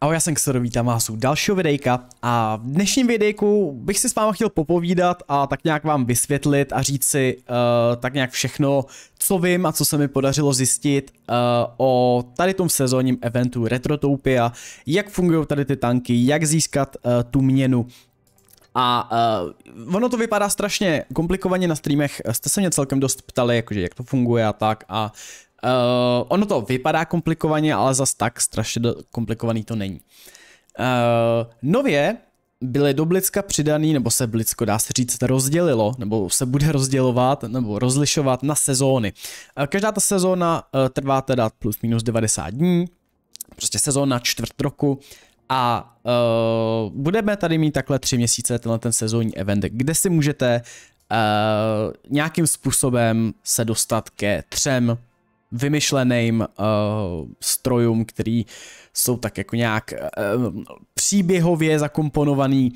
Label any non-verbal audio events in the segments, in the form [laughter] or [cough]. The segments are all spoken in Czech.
Ahoj, já jsem Xero, vítám vás u dalšího videjka a v dnešním videjku bych si s vámi chtěl popovídat a tak nějak vám vysvětlit a říct si uh, tak nějak všechno, co vím a co se mi podařilo zjistit uh, o tady tom sezónním eventu Retrotopia, jak fungují tady ty tanky, jak získat uh, tu měnu, a uh, ono to vypadá strašně komplikovaně na streamech, jste se mě celkem dost ptali, jakože jak to funguje a tak a Uh, ono to vypadá komplikovaně, ale zas tak strašně komplikovaný to není. Uh, nově byly do Blicka přidaný, nebo se Blicko dá se říct rozdělilo, nebo se bude rozdělovat, nebo rozlišovat na sezóny. Eh, každá ta sezóna trvá teda plus minus 90 dní, prostě sezóna čtvrt roku a uh, budeme tady mít takhle tři měsíce tenhle ten sezónní event, kde si můžete uh, nějakým způsobem se dostat ke třem vymyšleným uh, strojům, který jsou tak jako nějak uh, příběhově zakomponovaný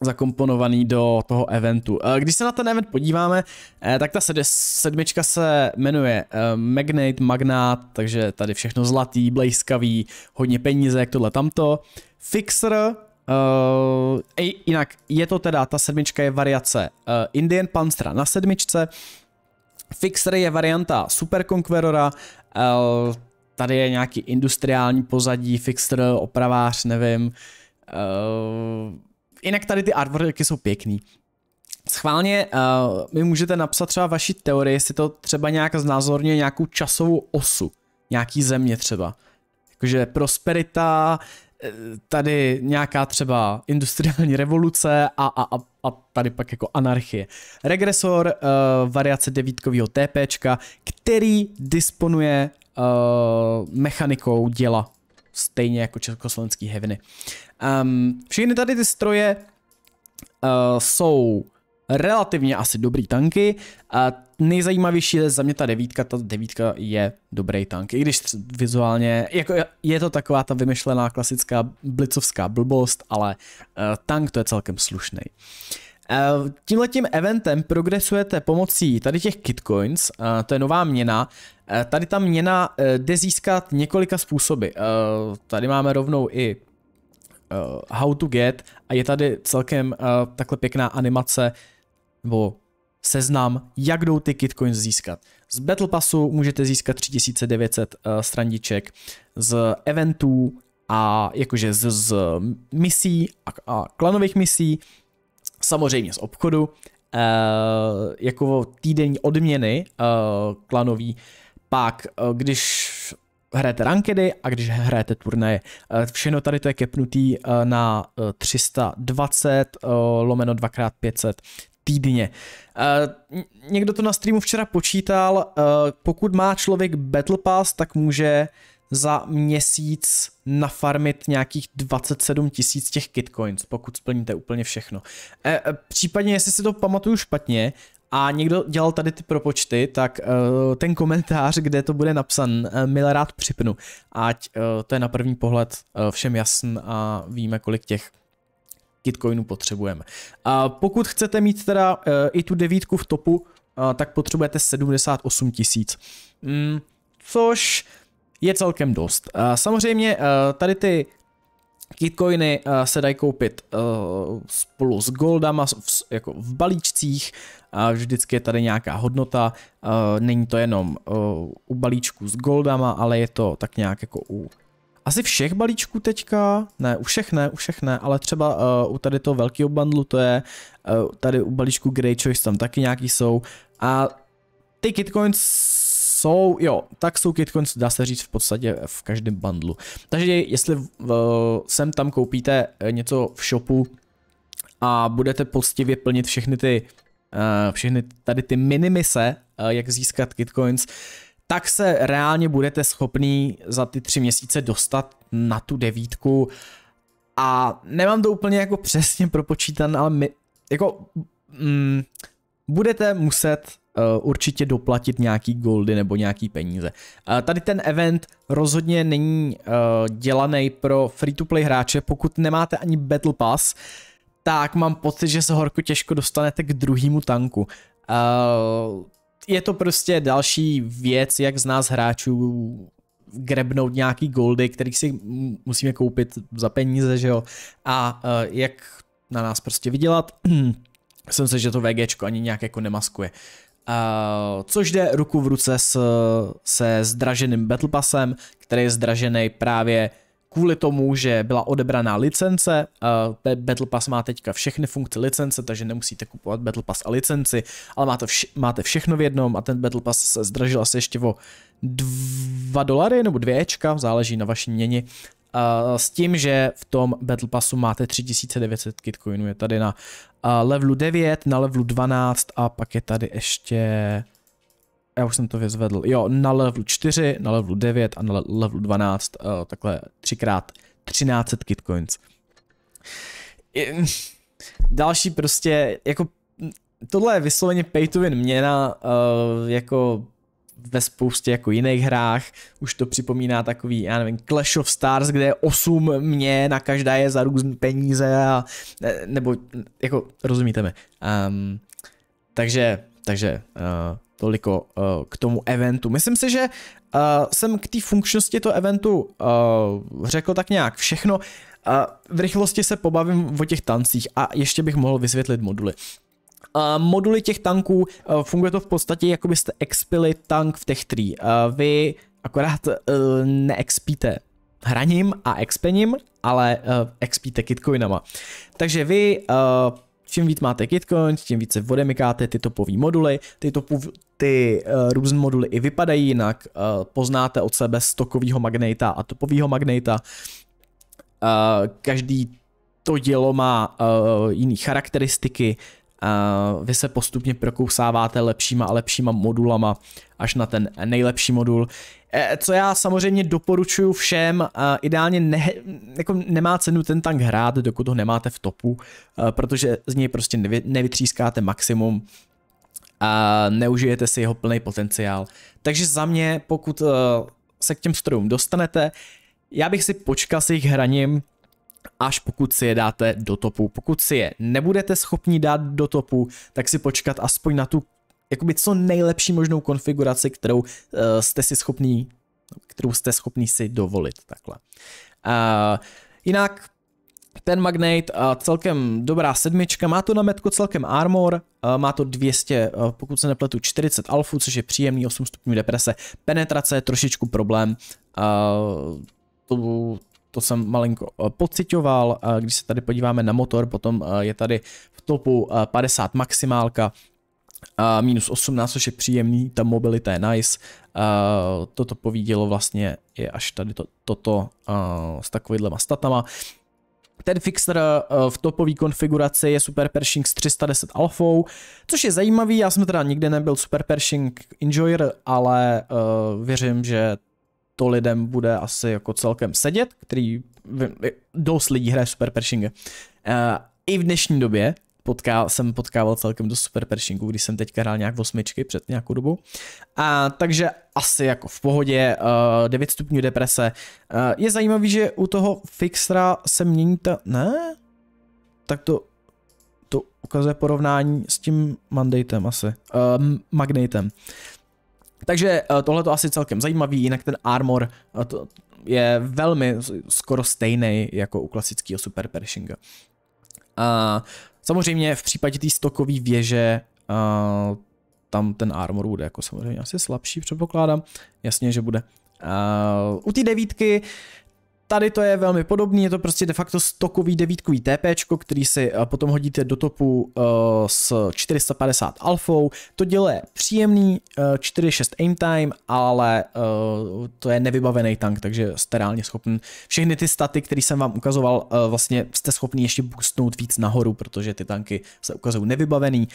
zakomponovaný do toho eventu. Eh, když se na ten event podíváme, tak ta sedmička se jmenuje Magnate, Magnát, takže tady všechno zlatý, blejskavý, hodně peníze, jak tohle tamto. Fixer, Uh, jinak je to teda, ta sedmička je variace uh, Indian Panstra na sedmičce, Fixer je varianta Super Conquerora, eh, tady je nějaký industriální pozadí, Fixer, opravář, nevím. Eh, jinak tady ty artworky jsou pěkný. Schválně eh, mi můžete napsat třeba vaši teorii, jestli to třeba nějak znázorně nějakou časovou osu, nějaký země třeba. Jakože prosperita, Eh, tady nějaká třeba industriální revoluce a, a, a, a tady pak jako anarchie. Regresor, uh, variace devítkového TP, který disponuje uh, mechanikou děla, stejně jako československý heviny. Um, všechny tady ty stroje uh, jsou relativně asi dobrý tanky. A nejzajímavější je za mě ta devítka, ta devítka je dobrý tank, i když vizuálně, jako je to taková ta vymyšlená klasická blicovská blbost, ale uh, tank to je celkem slušný. Uh, eh, tímhletím eventem progresujete pomocí tady těch kitcoins, uh, to je nová měna. Uh, tady ta měna jde získat několika způsoby. Tady máme rovnou i uh, How to Get a je tady celkem uh, takhle pěkná animace nebo seznam, jak jdou ty kitcoins získat. Z Battle Passu můžete získat 3900 uh, eh, strandiček, z eventů a jakože z, z misí a, a klanových misí, samozřejmě z obchodu, uh, jako týdenní odměny uh, klanový, pak uh, když hrajete rankedy a když hrajete turnaje. Eh, všechno tady to je kepnutý eh, na 320 eh, lomeno 2x500 týdně. Někdo to na streamu včera počítal, pokud má člověk Battle Pass, tak může za měsíc nafarmit nějakých 27 tisíc těch kitcoins, pokud splníte úplně všechno. E, případně, jestli si to pamatuju špatně, a někdo dělal tady ty propočty, tak uh, ten komentář, kde to bude napsan, uh, mile rád připnu. Ať uh, to je na první pohled uh, všem jasn a víme, kolik těch Gitcoinů potřebujeme. A pokud chcete mít teda uh, i tu devítku v topu, uh, tak potřebujete 78 tisíc. Mm, což je celkem dost. Uh, samozřejmě uh, tady ty Kitcoiny eh, se dají koupit eh, spolu s goldama jako v balíčcích, vždycky je tady nějaká hodnota, eh, není to jenom u balíčku s goldama, ale je to tak nějak jako u asi všech balíčků teďka, ne, u všech ne, u všech ne, ale třeba uh, u tady toho velkého bundlu to je, uh, tady u balíčku Grey Choice tam taky nějaký jsou a ty Kitcoins jsou, jo, tak jsou kitcoins, dá se říct v podstatě v každém bundlu. Takže jestli v, eh, sem tam koupíte eh, něco v shopu a budete poctivě plnit všechny ty, eh, všechny tady ty minimise, jak získat kitcoins, tak se reálně budete schopný za ty tři měsíce dostat na tu devítku a nemám to úplně jako přesně propočítané, ale my, jako mm, budete muset Eh, určitě doplatit nějaký goldy nebo nějaký peníze. Eh, tady ten event rozhodně není eh, dělaný pro free-to-play hráče, pokud nemáte ani Battle Pass, tak mám pocit, že se horko těžko dostanete k druhému tanku. Je to prostě další věc, jak z nás hráčů grebnout nějaký goldy, který si musíme koupit za peníze, že jo, a jak na nás prostě vydělat. [clears throat] Myslím se, že to VGčko ani nějak jako nemaskuje. Uh, což jde ruku v ruce s, se zdraženým Battle Passem, který je zdražený právě kvůli tomu, že byla odebraná licence. Uh, Battle Pass má teďka všechny funkce licence, takže nemusíte kupovat Battle Pass a licenci, ale máte, vš- máte všechno v jednom a ten Battle Pass se zdražil asi ještě o 2 dolary nebo 2 ečka, záleží na vaší měni. Uh, eh, s tím, že v tom Battle Passu máte 3900 kitcoinů, je tady na levelu 9, na levelu 12 a pak je tady ještě... Já už jsem to vyzvedl. Jo, na level 4, na level 9 a na level 12. Uh, takhle třikrát 1300 kitcoins. další prostě, jako tohle je vysloveně pay to win měna, uh, jako ve spoustě jako jiných hrách. Už to připomíná takový, já nevím, Clash of Stars, kde je 8 mě, na každá je za různé peníze a e, nebo jako rozumíte mi. Um, takže, takže uh, toliko uh, k tomu eventu. Myslím si, že uh, jsem k té funkčnosti toho eventu uh, řekl tak nějak všechno. Uh, v rychlosti se pobavím o těch tancích a ještě bych mohl vysvětlit moduly moduly těch tanků, eh, funguje to v podstatě, jako byste expili tank v těch tří. Eh, vy akorát eh, neexpíte hraním a expením, ale expíte kitcoinama. Takže vy čím víc máte kitcoin, tím více odemykáte ty topové moduly, ty, topu, ty uh, různé moduly i vypadají jinak, uh, poznáte od sebe stokovýho magneta a topového magneta, uh, každý to dělo má uh, jiné charakteristiky, vy se postupně prokousáváte lepšíma a lepšíma modulama až na ten nejlepší modul. E, co já samozřejmě doporučuji všem, ideálně ne, jako nemá cenu ten tank hrát, dokud ho nemáte v topu, e, protože z něj prostě nevy, nevytřískáte maximum a neužijete si jeho plný potenciál. Takže za mě, pokud e, se k těm strojům dostanete, já bych si počkal s jejich hraním, až pokud si je dáte do topu. Pokud si je nebudete schopni dát do topu, tak si počkat aspoň na tu jakoby co nejlepší možnou konfiguraci, kterou uh, jste si schopni, kterou jste schopni si dovolit takhle. Uh, jinak ten Magnate uh, celkem dobrá sedmička, má to na metku celkem armor, uh, má to 200, uh, pokud se nepletu, 40 alfu, což je příjemný 8 stupňů deprese, penetrace je trošičku problém, uh, to, to jsem malinko eh, pocitoval. Eh, když se tady podíváme na motor, potom eh, je tady v topu 50 maximálka, a minus 18, což je příjemný, ta mobilita je nice. Uh, toto povídělo vlastně je až tady to, toto s takovýhlema statama. Ten fixer v topové konfiguraci je Super Pershing s 310 Alpha, což je zajímavý, já jsem teda nikdy nebyl Super Pershing Enjoyer, ale uh, věřím, že to lidem bude asi jako celkem sedět, který dost lidí hraje Super Pershinga. Uh, eh, I v dnešní době potká, jsem potkával celkem do Super Pershingu, když jsem teďka hrál nějak v osmičky před nějakou dobou. A, takže asi jako v pohodě, uh, eh, 9 stupňů deprese. Uh, je zajímavý, že u toho Fixra se mění ta... Ne? Tak to, to ukazuje porovnání s tím Mandatem asi. magnetem. magnatem. Takže eh, tohle to asi celkem zajímavý, jinak ten armor eh, to je velmi skoro stejný jako u klasického Super Pershinga. A samozřejmě v případě té stokové věže a, eh, tam ten armor bude jako samozřejmě asi slabší, předpokládám. Jasně, že bude. Uh, u té devítky tady to je velmi podobný, je to prostě de facto stokový devítkový TP, který si eh, potom hodíte do topu eh, s 450 alfou. To dělá příjemný 4-6 aim time, ale eh, to je nevybavený tank, takže jste reálně schopný. Všechny ty staty, které jsem vám ukazoval, vlastně jste schopni ještě boostnout víc nahoru, protože ty tanky se ukazují nevybavený.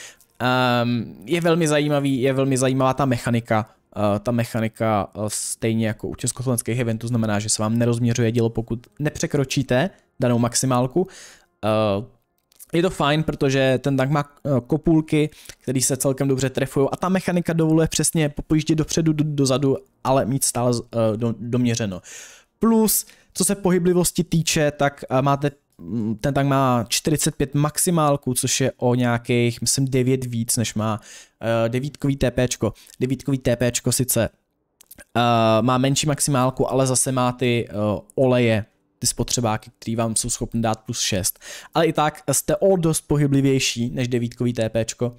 Um, je velmi zajímavý, je velmi zajímavá ta mechanika, Eh, ta mechanika eh, stejně jako u československých eventů znamená, že se vám nerozměřuje dílo, pokud nepřekročíte danou maximálku. Eh, je to fajn, protože ten tank má kopulky, které se celkem dobře trefují a ta mechanika dovoluje přesně popojíždět dopředu, do, dozadu, ale mít stále do, doměřeno. Plus, co se pohyblivosti týče, tak máte Mm, ten tank má 45 maximálku, což je o nějakých, myslím, 9 víc, než má uh, devítkový TPčko. Devítkový TPčko sice uh, má menší maximálku, ale zase má ty uh, oleje, ty spotřebáky, které vám jsou schopni dát plus 6. Ale i tak jste o dost pohyblivější než devítkový TPčko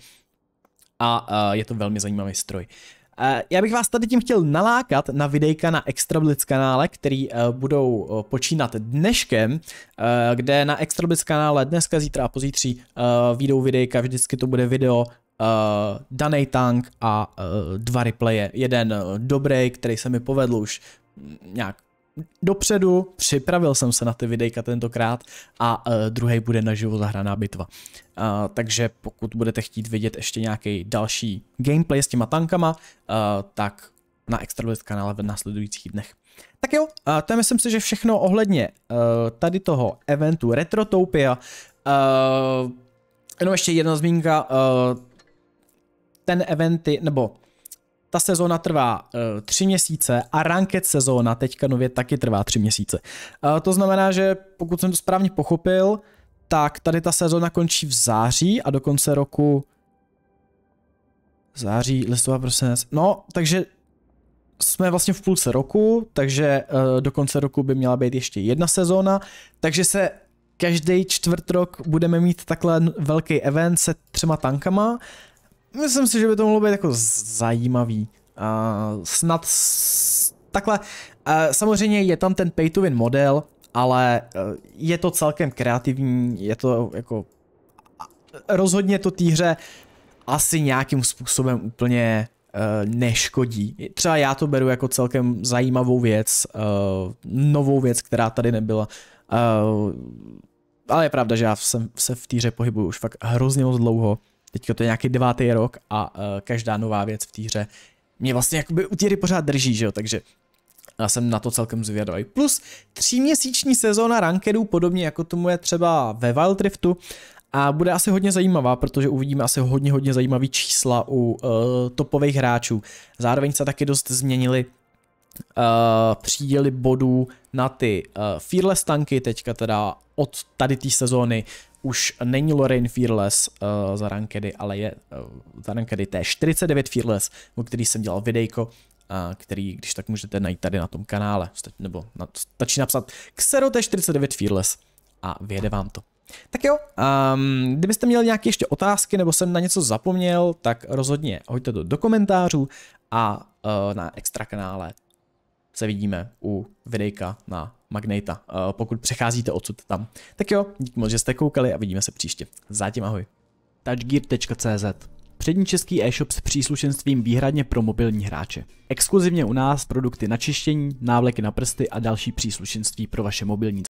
a uh, je to velmi zajímavý stroj. Uh, Eh, já bych vás tady tím chtěl nalákat na videjka na Extrablitz kanále, který eh, budou eh, počínat dneškem, kde na Extrablitz kanále dneska, zítra a pozítří výjdou videjka, vždycky to bude video uh, daný tank a uh, dva replaye. Jeden dobrý, který se mi povedl už mm, nějak dopředu, připravil jsem se na ty videjka tentokrát a uh, e, druhý bude naživo zahraná bitva. Uh, takže pokud budete chtít vidět ještě nějaký další gameplay s těma tankama, uh, tak na Extrablitz kanále v následujících dnech. Tak jo, uh, to je myslím si, že všechno ohledně uh, tady toho eventu Retrotopia. Uh, jenom ještě jedna zmínka, uh, ten eventy, nebo ta sezóna trvá uh, tři měsíce a ranked sezóna teďka nově taky trvá tři měsíce. Uh, to znamená, že pokud jsem to správně pochopil, tak tady ta sezóna končí v září a do konce roku září, Listová prosinec. No, takže jsme vlastně v půlce roku, takže uh, do konce roku by měla být ještě jedna sezóna, takže se každý čtvrt rok budeme mít takhle velký event se třema tankama myslím si, že by to mohlo být jako zajímavý. Uh, snad s... takhle, Uh, samozřejmě je tam ten pay to win model, ale e, je to celkem kreativní, je to jako rozhodně to té hře asi nějakým způsobem úplně e, neškodí. Třeba já to beru jako celkem zajímavou věc, e, novou věc, která tady nebyla. Ale je pravda, že já jsem se v týře pohybuju už fakt hrozně moc dlouho Teďka to je nějaký devátý rok a uh, každá nová věc v té hře mě vlastně jakoby u těry pořád drží, že jo, takže já jsem na to celkem zvědavý. Plus tříměsíční sezóna rankedů, podobně jako tomu je třeba ve Wild Riftu, a bude asi hodně zajímavá, protože uvidíme asi hodně, hodně zajímavý čísla u uh, topových hráčů. Zároveň se taky dost změnili uh, eh, příděly bodů na ty uh, Fearless tanky, teďka teda od tady té sezóny už není Lorraine Fearless uh, za rankedy, ale je uh, za rankedy T49 Fearless, o který jsem dělal videjko, a který když tak můžete najít tady na tom kanále, nebo na, stačí napsat Xero T49 Fearless a vyjede vám to. Tak jo, um, kdybyste měli nějaké ještě otázky nebo jsem na něco zapomněl, tak rozhodně hoďte to do komentářů a uh, na extra kanále se vidíme u videjka na Magnata, eh, pokud přecházíte odsud tam. Tak jo, díky moc, že jste koukali a vidíme se příště. Zatím ahoj. Touchgear.cz Přední český e-shop s příslušenstvím výhradně pro mobilní hráče. Exkluzivně u nás produkty na čištění, návleky na prsty a další příslušenství pro vaše mobilní